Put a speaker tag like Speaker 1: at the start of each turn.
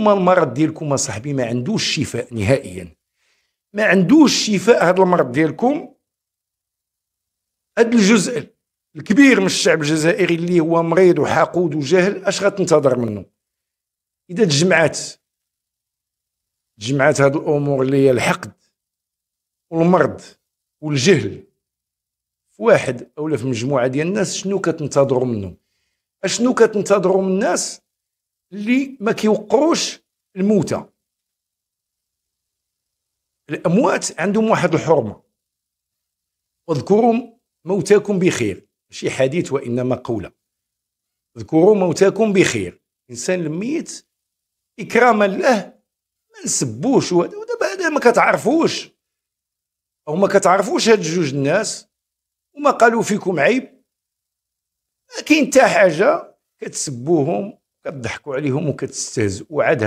Speaker 1: هما المرض ديالكم صاحبي ما عندوش شفاء نهائيا ما عندوش شفاء هذا المرض ديالكم هذا الجزء الكبير من الشعب الجزائري اللي هو مريض وحاقود وجهل اش غتنتظر منه اذا تجمعات تجمعات هذه الامور اللي هي الحقد والمرض والجهل في واحد اولا في مجموعه ديال الناس شنو كتنتظروا منه اشنو كتنتظروا من الناس اللي ما كيوقروش الموتى الاموات عندهم واحد الحرمه واذكروا موتاكم بخير ماشي حديث وانما قوله اذكروا موتاكم بخير الانسان الميت اكراما له ما نسبوش ودابا هذا ما كتعرفوش او ما كتعرفوش هاد جوج الناس وما قالوا فيكم عيب ما كاين حتى حاجه كتسبوهم كتضحكوا عليهم وكتستهزئوا وعاد